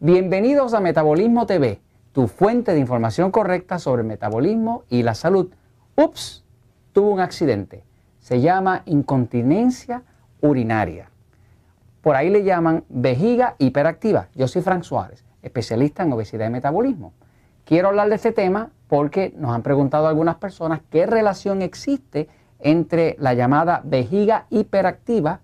Bienvenidos a Metabolismo TV, tu fuente de información correcta sobre el metabolismo y la salud. Ups, tuvo un accidente. Se llama incontinencia urinaria. Por ahí le llaman vejiga hiperactiva. Yo soy Frank Suárez, especialista en obesidad y metabolismo. Quiero hablar de este tema porque nos han preguntado algunas personas qué relación existe entre la llamada vejiga hiperactiva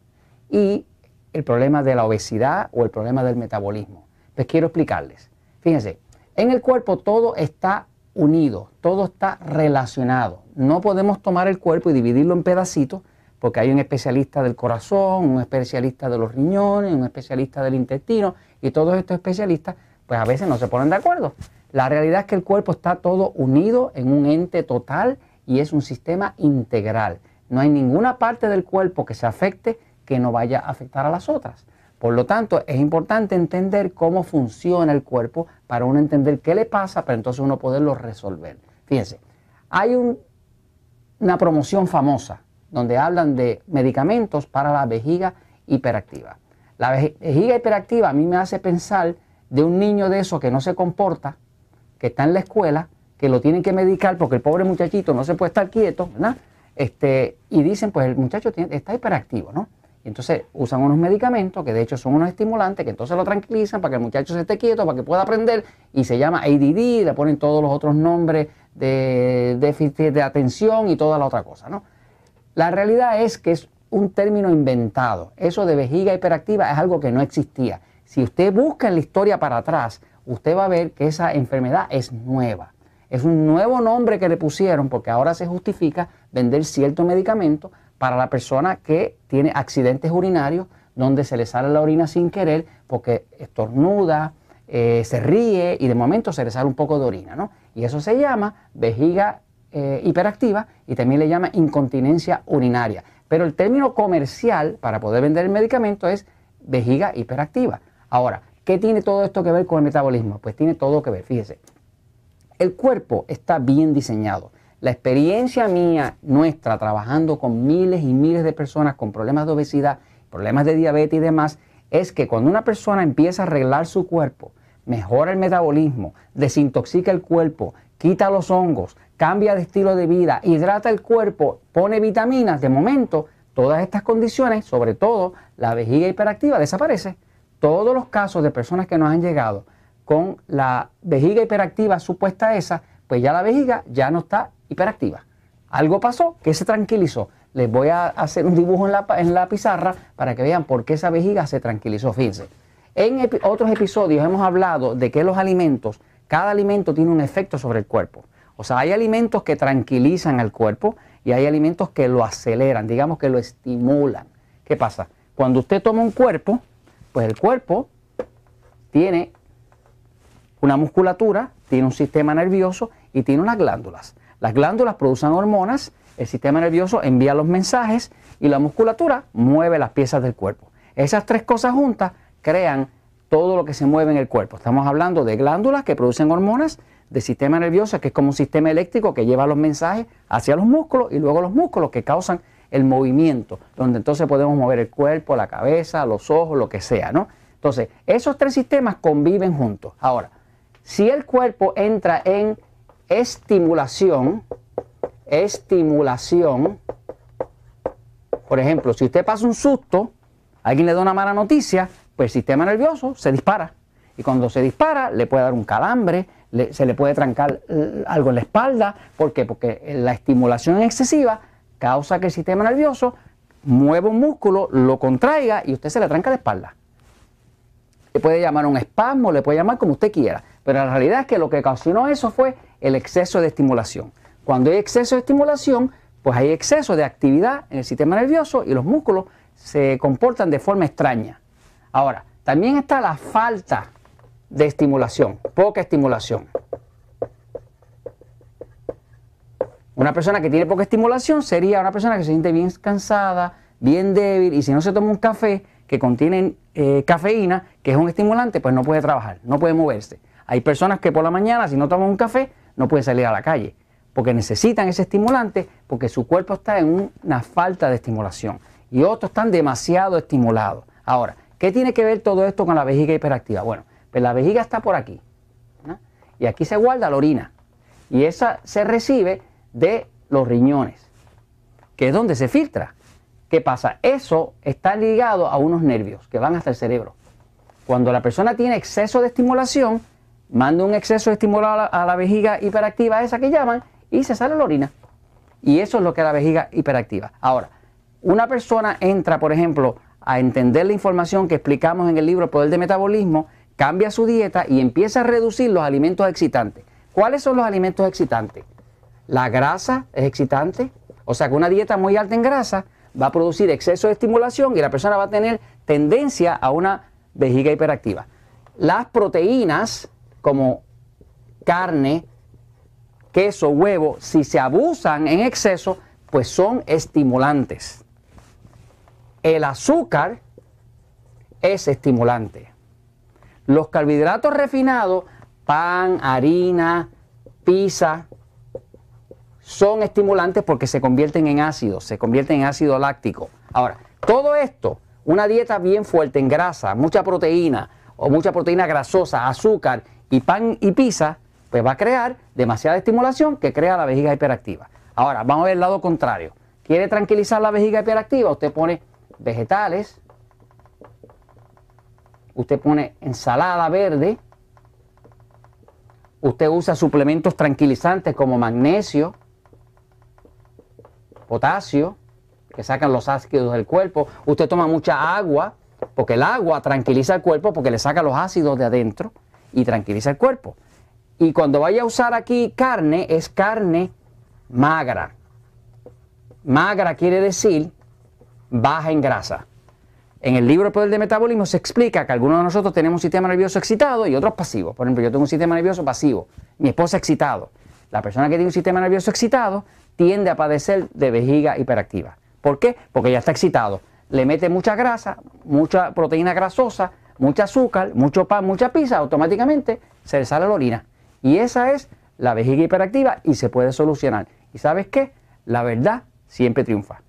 y el problema de la obesidad o el problema del metabolismo. Les quiero explicarles. Fíjense, en el cuerpo todo está unido, todo está relacionado. No podemos tomar el cuerpo y dividirlo en pedacitos porque hay un especialista del corazón, un especialista de los riñones, un especialista del intestino y todos estos especialistas pues a veces no se ponen de acuerdo. La realidad es que el cuerpo está todo unido en un ente total y es un sistema integral. No hay ninguna parte del cuerpo que se afecte que no vaya a afectar a las otras. Por lo tanto, es importante entender cómo funciona el cuerpo para uno entender qué le pasa, para entonces uno poderlo resolver. Fíjense, hay una promoción famosa donde hablan de medicamentos para la vejiga hiperactiva. La vejiga hiperactiva a mí me hace pensar de un niño de eso que no se comporta, que está en la escuela, que lo tienen que medicar porque el pobre muchachito no se puede estar quieto, ¿verdad? Este, y dicen, pues el muchacho está hiperactivo, ¿no? entonces usan unos medicamentos que de hecho son unos estimulantes que entonces lo tranquilizan para que el muchacho se esté quieto, para que pueda aprender y se llama ADD, le ponen todos los otros nombres de déficit de atención y toda la otra cosa, ¿no? La realidad es que es un término inventado. Eso de vejiga hiperactiva es algo que no existía. Si usted busca en la historia para atrás, usted va a ver que esa enfermedad es nueva. Es un nuevo nombre que le pusieron porque ahora se justifica vender cierto medicamento para la persona que tiene accidentes urinarios donde se le sale la orina sin querer porque estornuda, eh, se ríe y de momento se le sale un poco de orina, ¿no? Y eso se llama vejiga eh, hiperactiva y también le llama incontinencia urinaria. Pero el término comercial para poder vender el medicamento es vejiga hiperactiva. Ahora, ¿qué tiene todo esto que ver con el metabolismo? Pues tiene todo que ver, fíjese. El cuerpo está bien diseñado. La experiencia mía, nuestra, trabajando con miles y miles de personas con problemas de obesidad, problemas de diabetes y demás, es que cuando una persona empieza a arreglar su cuerpo, mejora el metabolismo, desintoxica el cuerpo, quita los hongos, cambia de estilo de vida, hidrata el cuerpo, pone vitaminas, de momento todas estas condiciones, sobre todo la vejiga hiperactiva, desaparece. Todos los casos de personas que nos han llegado con la vejiga hiperactiva supuesta esa, pues ya la vejiga ya no está hiperactiva. Algo pasó que se tranquilizó. Les voy a hacer un dibujo en la, pizarra para que vean por qué esa vejiga se tranquilizó. Fíjense. En otros episodios hemos hablado de que los alimentos, cada alimento tiene un efecto sobre el cuerpo. O sea, hay alimentos que tranquilizan al cuerpo y hay alimentos que lo aceleran, digamos que lo estimulan. ¿Qué pasa? Cuando usted toma un cuerpo, pues el cuerpo tiene una musculatura, tiene un sistema nervioso y tiene unas glándulas. Las glándulas producen hormonas, el sistema nervioso envía los mensajes y la musculatura mueve las piezas del cuerpo. Esas tres cosas juntas crean todo lo que se mueve en el cuerpo. Estamos hablando de glándulas que producen hormonas, de sistema nervioso que es como un sistema eléctrico que lleva los mensajes hacia los músculos y luego los músculos que causan el movimiento, donde entonces podemos mover el cuerpo, la cabeza, los ojos, lo que sea, ¿no? Entonces, esos tres sistemas conviven juntos. Ahora, si el cuerpo entra en estimulación, estimulación. Por ejemplo, si usted pasa un susto, alguien le da una mala noticia, pues el sistema nervioso se dispara. Y cuando se dispara, le puede dar un calambre, se le puede trancar eh, algo en la espalda. ¿Por qué? Porque la estimulación excesiva causa que el sistema nervioso mueva un músculo, lo contraiga y usted se le tranca la espalda. Le puede llamar un espasmo, le puede llamar como usted quiera. Pero la realidad es que lo que causó eso fue el exceso de estimulación. Cuando hay exceso de estimulación, pues hay exceso de actividad en el sistema nervioso y los músculos se comportan de forma extraña. Ahora, también está la falta de estimulación, poca estimulación. Una persona que tiene poca estimulación sería una persona que se siente bien cansada, bien débil y si no se toma un café que contiene eh, cafeína, que es un estimulante, pues no puede trabajar, no puede moverse. Hay personas que por la mañana, si no toman un café, no pueden salir a la calle, porque necesitan ese estimulante, porque su cuerpo está en una falta de estimulación. Y otros están demasiado estimulados. Ahora, ¿qué tiene que ver todo esto con la vejiga hiperactiva? Bueno, pues la vejiga está por aquí. Y aquí se guarda la orina. Y esa se recibe de los riñones, que es donde se filtra. ¿Qué pasa? Eso está ligado a unos nervios que van hasta el cerebro. Cuando la persona tiene exceso de estimulación, manda un exceso estimulado a la, vejiga hiperactiva, esa que llaman, y se sale la orina. Y eso es lo que es la vejiga hiperactiva. Ahora, una persona entra, por ejemplo, a entender la información que explicamos en el libro El Poder de Metabolismo, cambia su dieta y empieza a reducir los alimentos excitantes. ¿Cuáles son los alimentos excitantes? La grasa es excitante, o sea que una dieta muy alta en grasa va a producir exceso de estimulación y la persona va a tener tendencia a una vejiga hiperactiva. Las proteínas, como carne, queso, huevo, si se abusan en exceso, pues son estimulantes. El azúcar es estimulante. Los carbohidratos refinados, pan, harina, pizza, son estimulantes porque se convierten en ácidos, se convierten en ácido láctico. Ahora, todo esto, una dieta bien fuerte en grasa, mucha proteína, o mucha proteína grasosa, azúcar y pan y pizza, pues va a crear demasiada estimulación que crea la vejiga hiperactiva. Ahora, vamos a ver el lado contrario. ¿Quiere tranquilizar la vejiga hiperactiva? Usted pone vegetales, usted pone ensalada verde, usted usa suplementos tranquilizantes como magnesio, potasio, que sacan los ácidos del cuerpo, usted toma mucha agua, porque el agua tranquiliza el cuerpo porque le saca los ácidos de adentro y tranquiliza el cuerpo. Y cuando vaya a usar aquí carne, es carne magra. Magra quiere decir baja en grasa. En el libro El Poder del Metabolismo se explica que algunos de nosotros tenemos un sistema nervioso excitado y otros pasivos. Por ejemplo, yo tengo un sistema nervioso pasivo, mi esposa excitado. La persona que tiene un sistema nervioso excitado tiende a padecer de vejiga hiperactiva. ¿Por qué? Porque ya está excitado le mete mucha grasa, mucha proteína grasosa, mucho azúcar, mucho pan, mucha pizza, automáticamente se le sale la orina. Y esa es la vejiga hiperactiva y se puede solucionar. ¿Y sabes qué? La verdad siempre triunfa.